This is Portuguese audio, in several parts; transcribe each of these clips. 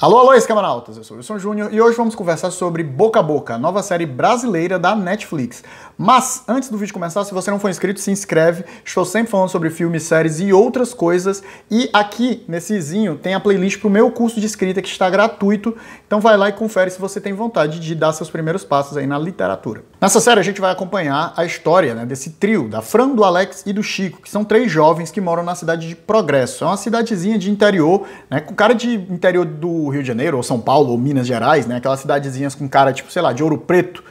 Alô, alô, escamanautas! Eu sou Wilson Júnior e hoje vamos conversar sobre Boca a Boca, a nova série brasileira da Netflix. Mas antes do vídeo começar, se você não for inscrito, se inscreve. Estou sempre falando sobre filmes, séries e outras coisas. E aqui nesse izinho tem a playlist para o meu curso de escrita que está gratuito. Então vai lá e confere se você tem vontade de dar seus primeiros passos aí na literatura. Nessa série a gente vai acompanhar a história né, desse trio, da Fran, do Alex e do Chico, que são três jovens que moram na cidade de Progresso. É uma cidadezinha de interior, né, com cara de interior do Rio de Janeiro, ou São Paulo, ou Minas Gerais, né, aquelas cidadezinhas com cara tipo, sei lá, de Ouro Preto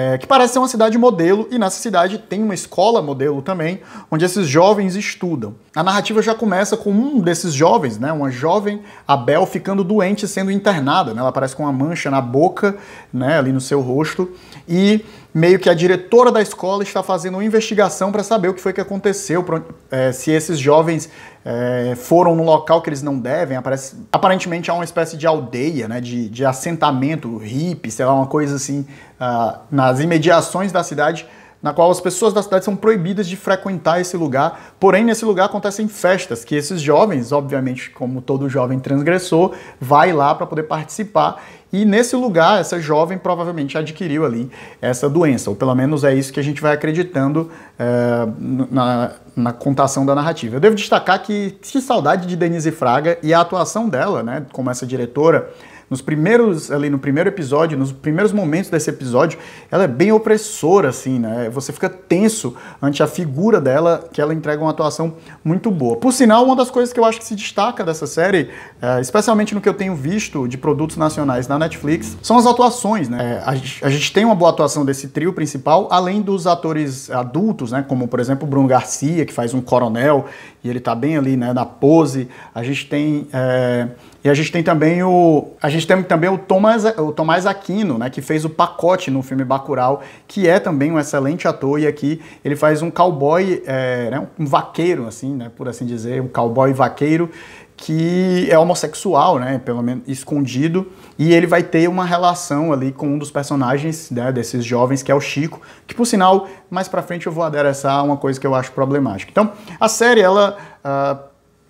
é, que parece ser uma cidade modelo, e nessa cidade tem uma escola modelo também, onde esses jovens estudam. A narrativa já começa com um desses jovens, né, uma jovem Abel ficando doente sendo internada, né, ela aparece com uma mancha na boca, né, ali no seu rosto, e meio que a diretora da escola está fazendo uma investigação para saber o que foi que aconteceu, é, se esses jovens é, foram no local que eles não devem. Aparece, aparentemente há uma espécie de aldeia, né, de, de assentamento hippie, sei lá, uma coisa assim, ah, nas imediações da cidade na qual as pessoas da cidade são proibidas de frequentar esse lugar. Porém, nesse lugar acontecem festas que esses jovens, obviamente, como todo jovem transgressor, vai lá para poder participar e nesse lugar, essa jovem provavelmente adquiriu ali essa doença, ou pelo menos é isso que a gente vai acreditando é, na, na, contação da narrativa. Eu devo destacar que que saudade de Denise Fraga e a atuação dela, né, como essa diretora, nos primeiros, ali no primeiro episódio, nos primeiros momentos desse episódio, ela é bem opressora, assim, né? Você fica tenso ante a figura dela, que ela entrega uma atuação muito boa. Por sinal, uma das coisas que eu acho que se destaca dessa série, é, especialmente no que eu tenho visto de produtos nacionais na Netflix, são as atuações, né? É, a gente, a gente tem uma boa atuação desse trio principal, além dos atores adultos, né? Como, por exemplo, Bruno Garcia, que faz um coronel, e ele tá bem ali, né, na pose. A gente tem... É, e a gente tem também o a gente tem também o Tomás, o Tomás Aquino, né, que fez o pacote no filme Bacurau, que é também um excelente ator e aqui ele faz um cowboy, é, né, um vaqueiro assim, né, por assim dizer, um cowboy vaqueiro que é homossexual, né, pelo menos escondido, e ele vai ter uma relação ali com um dos personagens né, desses jovens, que é o Chico, que por sinal, mais pra frente eu vou adereçar uma coisa que eu acho problemática. Então, a série, ela, ah,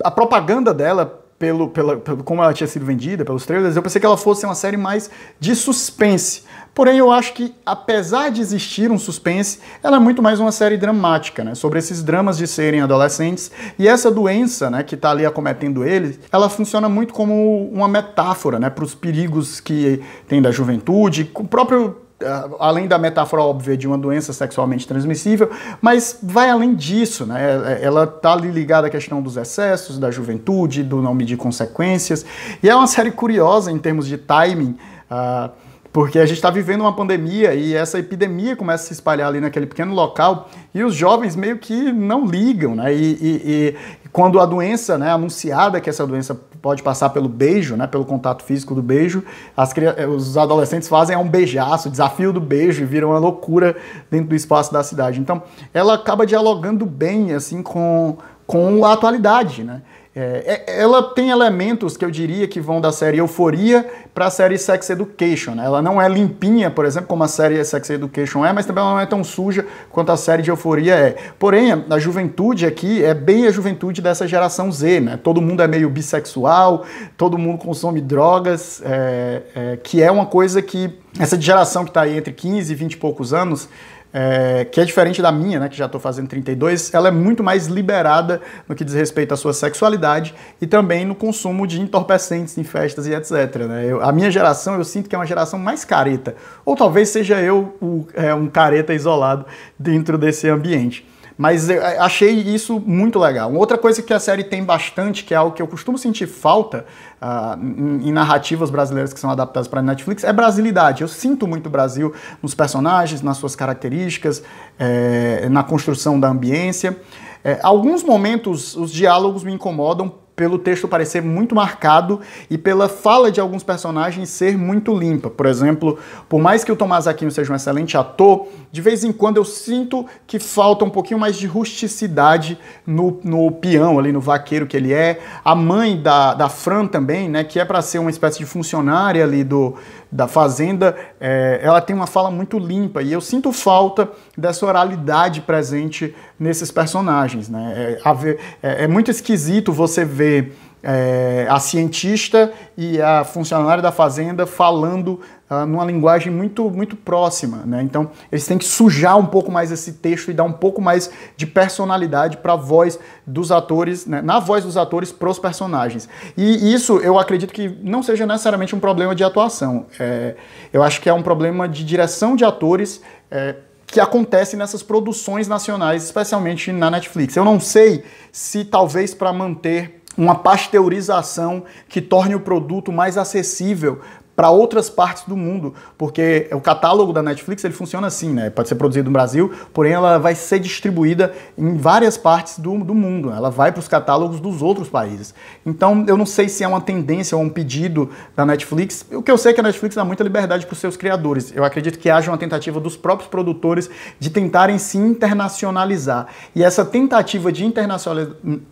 a propaganda dela pelo, pela, pelo como ela tinha sido vendida, pelos trailers, eu pensei que ela fosse uma série mais de suspense. Porém, eu acho que, apesar de existir um suspense, ela é muito mais uma série dramática, né? Sobre esses dramas de serem adolescentes. E essa doença, né, que está ali acometendo eles, ela funciona muito como uma metáfora, né, para os perigos que tem da juventude, com o próprio ah, além da metáfora óbvia de uma doença sexualmente transmissível, mas vai além disso, né? É, é, ela tá ligada à questão dos excessos, da juventude, do não medir consequências, e é uma série curiosa em termos de timing. Uh, porque a gente está vivendo uma pandemia e essa epidemia começa a se espalhar ali naquele pequeno local e os jovens meio que não ligam, né? E, e, e quando a doença, né, anunciada que essa doença pode passar pelo beijo, né, pelo contato físico do beijo, as, os adolescentes fazem é um beijaço, desafio do beijo e viram uma loucura dentro do espaço da cidade. Então, ela acaba dialogando bem, assim, com, com a atualidade, né? É, é, ela tem elementos que eu diria que vão da série Euforia para a série Sex Education. Né? Ela não é limpinha, por exemplo, como a série Sex Education é, mas também ela não é tão suja quanto a série de Euforia é. Porém, a juventude aqui é bem a juventude dessa geração Z, né? Todo mundo é meio bissexual, todo mundo consome drogas, é, é, que é uma coisa que essa geração que está aí entre 15 e 20 e poucos anos é, que é diferente da minha, né, que já estou fazendo 32, ela é muito mais liberada no que diz respeito à sua sexualidade e também no consumo de entorpecentes em festas e etc. Né? Eu, a minha geração, eu sinto que é uma geração mais careta, ou talvez seja eu o, é, um careta isolado dentro desse ambiente. Mas eh, achei isso muito legal. outra coisa que a série tem bastante, que é algo que eu costumo sentir falta uh, em narrativas brasileiras que são adaptadas para Netflix, é brasilidade. Eu sinto muito o Brasil nos personagens, nas suas características, é, na construção da ambiência. É, alguns momentos os diálogos me incomodam pelo texto parecer muito marcado e pela fala de alguns personagens ser muito limpa. Por exemplo, por mais que o Tomás Aquino seja um excelente ator, de vez em quando eu sinto que falta um pouquinho mais de rusticidade no, no peão, ali no vaqueiro que ele é. A mãe da, da Fran também, né, que é para ser uma espécie de funcionária ali do, da fazenda, é, ela tem uma fala muito limpa e eu sinto falta dessa oralidade presente nesses personagens. Né? É, é, é, muito esquisito você ver é, a cientista e a funcionária da fazenda falando uh, numa linguagem muito, muito próxima. Né? Então, eles têm que sujar um pouco mais esse texto e dar um pouco mais de personalidade para a voz dos atores, né? na voz dos atores para os personagens. E isso eu acredito que não seja necessariamente um problema de atuação. É, eu acho que é um problema de direção de atores. É, que acontece nessas produções nacionais, especialmente na Netflix. Eu não sei se talvez para manter uma pasteurização que torne o produto mais acessível para outras partes do mundo, porque o catálogo da Netflix ele funciona assim, né? Pode ser produzido no Brasil, porém ela vai ser distribuída em várias partes do, do mundo. Ela vai para os catálogos dos outros países. Então eu não sei se é uma tendência ou um pedido da Netflix. O que eu sei é que a Netflix dá muita liberdade para os seus criadores. Eu acredito que haja uma tentativa dos próprios produtores de tentarem se internacionalizar. E essa tentativa de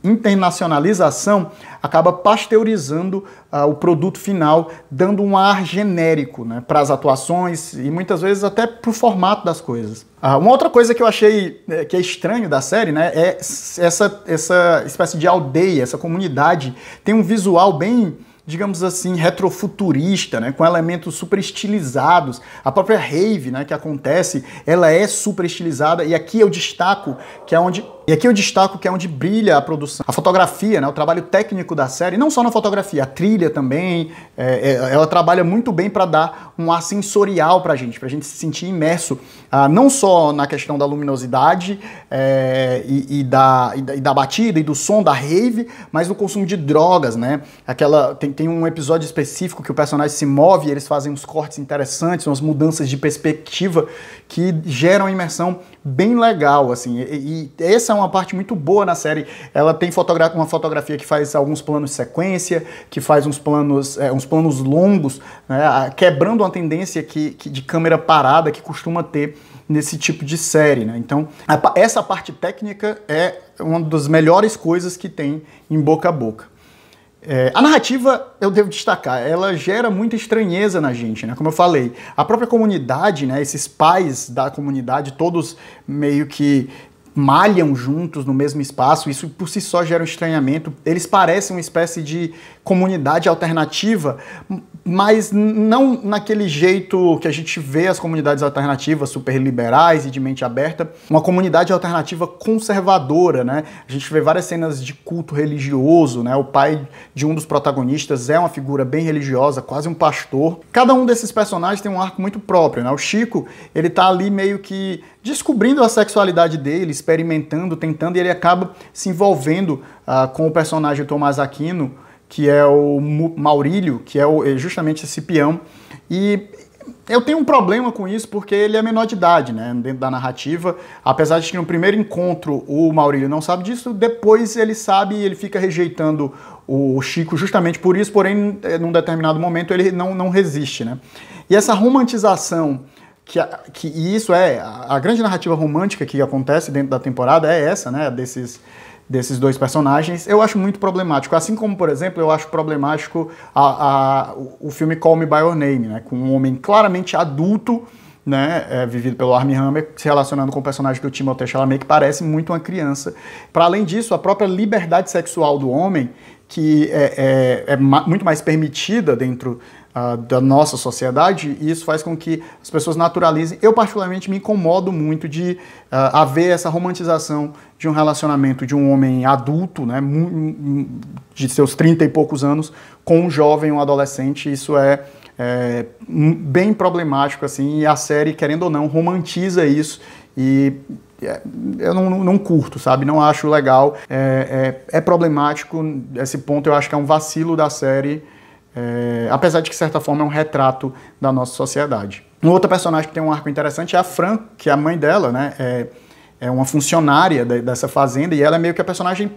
internacionalização acaba pasteurizando uh, o produto final, dando uma ar genérico né, para as atuações e muitas vezes até para o formato das coisas. Ah, uma outra coisa que eu achei é, que é estranho da série né, é essa, essa espécie de aldeia, essa comunidade. Tem um visual bem digamos assim, retrofuturista, né, com elementos super estilizados. A própria rave, né, que acontece, ela é super estilizada e aqui eu destaco que é onde e aqui eu destaco que é onde brilha a produção. A fotografia, né, o trabalho técnico da série, não só na fotografia, a trilha também, é, é ela trabalha muito bem para dar um ar sensorial para a gente, para a gente se sentir imerso, ah, não só na questão da luminosidade é, e, e, da, e, da, e, da, batida e do som, da rave, mas no consumo de drogas, né? Aquela, tem, tem um episódio específico que o personagem se move e eles fazem uns cortes interessantes, umas mudanças de perspectiva que geram imersão bem legal, assim. E, e essa é uma parte muito boa na série. Ela tem fotogra uma fotografia que faz alguns planos de sequência, que faz uns planos, é, uns planos longos, né, quebrando uma tendência que, que, de câmera parada que costuma ter nesse tipo de série. Né? Então, a, essa parte técnica é uma das melhores coisas que tem em boca a boca. É, a narrativa, eu devo destacar, ela gera muita estranheza na gente, né? Como eu falei, a própria comunidade, né? Esses pais da comunidade, todos meio que malham juntos no mesmo espaço, isso por si só gera um estranhamento. Eles parecem uma espécie de comunidade alternativa, mas não naquele jeito que a gente vê as comunidades alternativas super liberais e de mente aberta, uma comunidade alternativa conservadora, né? A gente vê várias cenas de culto religioso, né? O pai de um dos protagonistas é uma figura bem religiosa, quase um pastor. Cada um desses personagens tem um arco muito próprio, né? O Chico, ele tá ali meio que descobrindo a sexualidade dele, experimentando, tentando, e ele acaba se envolvendo uh, com o personagem Tomás Aquino, que é o Maurílio, que é, é justamente esse peão. E eu tenho um problema com isso porque ele é menor de idade, né? Dentro da narrativa. Apesar de que no primeiro encontro o Maurílio não sabe disso, depois ele sabe e ele fica rejeitando o Chico justamente por isso, porém, eh, num determinado momento ele não, não resiste, né? E essa romantização. Que, que e isso é a grande narrativa romântica que acontece dentro da temporada é essa, né? Desses, desses dois personagens, eu acho muito problemático. Assim como, por exemplo, eu acho problemático a, a, o filme Call Me By Your Name, né? com um homem claramente adulto, né, é, vivido pelo Armie Hammer, se relacionando com o personagem do Timothée Chalamet, que parece muito uma criança. Para além disso, a própria liberdade sexual do homem, que é, é, é muito mais permitida dentro uh, da nossa sociedade, e isso faz com que as pessoas naturalizem. Eu, particularmente, me incomodo muito de uh, haver essa romantização de um relacionamento de um homem adulto, né, de seus 30 e poucos anos, com um jovem, um adolescente. Isso é, é bem problemático, assim, e a série, querendo ou não, romantiza isso e é, eu não, não, não, curto, sabe? Não acho legal. É, é, é problemático. Esse ponto eu acho que é um vacilo da série. É, apesar de que, de certa forma, é um retrato da nossa sociedade. Um outro personagem que tem um arco interessante é a Fran, que é a mãe dela, né? É, é uma funcionária de, dessa fazenda e ela é meio que a personagem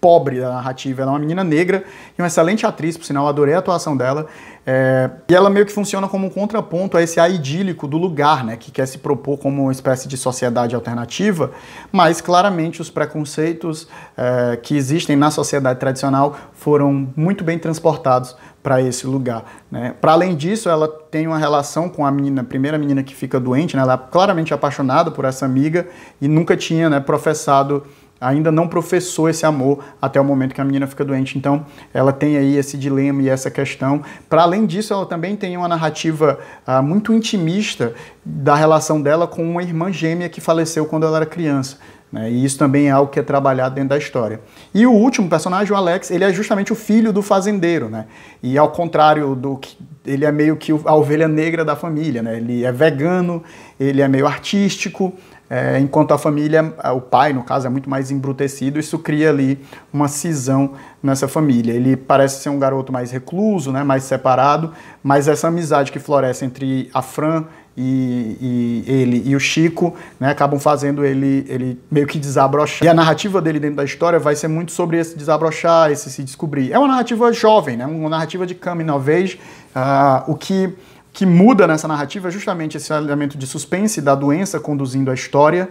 pobre da narrativa. Ela é uma menina negra e uma excelente atriz, por sinal, adorei a atuação dela. É, e ela meio que funciona como um contraponto a esse a idílico do lugar, né? Que quer se propor como uma espécie de sociedade alternativa, mas claramente os preconceitos é, que existem na sociedade tradicional foram muito bem transportados para esse lugar. Né? Para além disso, ela tem uma relação com a menina, a primeira menina que fica doente, né? ela é claramente apaixonada por essa amiga e nunca tinha né, professado, ainda não professou esse amor até o momento que a menina fica doente. Então, ela tem aí esse dilema e essa questão. Para além disso, ela também tem uma narrativa ah, muito intimista da relação dela com uma irmã gêmea que faleceu quando ela era criança. Né? E isso também é algo que é trabalhado dentro da história. E o último personagem, o Alex, ele é justamente o filho do fazendeiro, né? E ao contrário do que. Ele é meio que a ovelha negra da família, né? Ele é vegano, ele é meio artístico, é, enquanto a família, o pai, no caso, é muito mais embrutecido, isso cria ali uma cisão nessa família. Ele parece ser um garoto mais recluso, né, mais separado, mas essa amizade que floresce entre a Fran e, e, ele e o Chico né, acabam fazendo ele, ele meio que desabrochar. E a narrativa dele dentro da história vai ser muito sobre esse desabrochar, esse se descobrir. É uma narrativa jovem, né, uma narrativa de coming of age, uh, o que, que muda nessa narrativa é justamente esse elemento de suspense da doença conduzindo a história,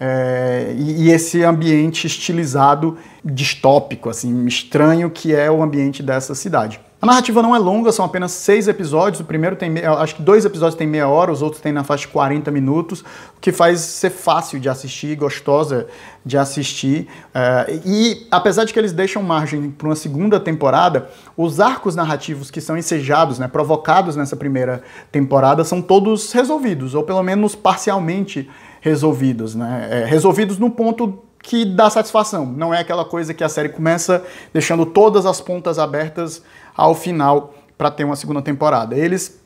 é, e, e, esse ambiente estilizado distópico, assim, estranho que é o ambiente dessa cidade. A narrativa não é longa, são apenas seis episódios. O primeiro tem, acho que dois episódios tem meia hora, os outros tem na faixa de 40 minutos, o que faz ser fácil de assistir, gostosa de assistir. Uh, e apesar de que eles deixam margem para uma segunda temporada, os arcos narrativos que são ensejados, né, provocados nessa primeira temporada, são todos resolvidos, ou pelo menos parcialmente resolvidos, né? É, resolvidos no ponto que dá satisfação. Não é aquela coisa que a série começa deixando todas as pontas abertas ao final para ter uma segunda temporada. Eles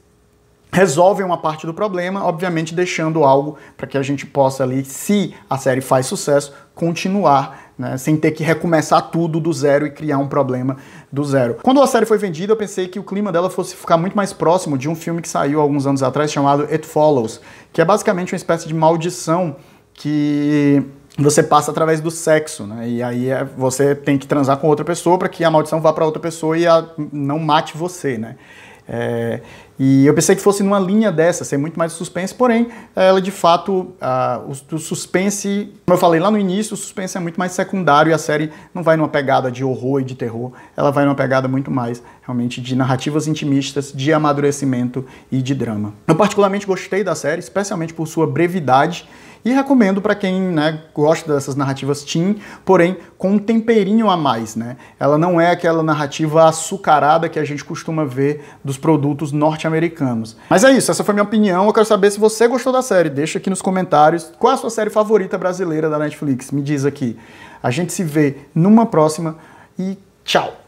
resolvem uma parte do problema, obviamente deixando algo para que a gente possa ali, se a série faz sucesso, continuar, né, sem ter que recomeçar tudo do zero e criar um problema do zero. Quando a série foi vendida, eu pensei que o clima dela fosse ficar muito mais próximo de um filme que saiu alguns anos atrás chamado It Follows, que é basicamente uma espécie de maldição que você passa através do sexo, né? E aí é, você tem que transar com outra pessoa para que a maldição vá para outra pessoa e a, não mate você, né? É, e eu pensei que fosse numa linha dessa, ser muito mais suspense, porém, ela de fato, uh, o, o, suspense, como eu falei lá no início, o suspense é muito mais secundário e a série não vai numa pegada de horror e de terror, ela vai numa pegada muito mais, realmente, de narrativas intimistas, de amadurecimento e de drama. Eu particularmente gostei da série, especialmente por sua brevidade e recomendo para quem né, gosta dessas narrativas teen, porém com um temperinho a mais. Né? Ela não é aquela narrativa açucarada que a gente costuma ver dos produtos norte norte-americanos. Mas é isso, essa foi minha opinião. Eu quero saber se você gostou da série. Deixa aqui nos comentários qual a sua série favorita brasileira da Netflix. Me diz aqui. A gente se vê numa próxima e tchau!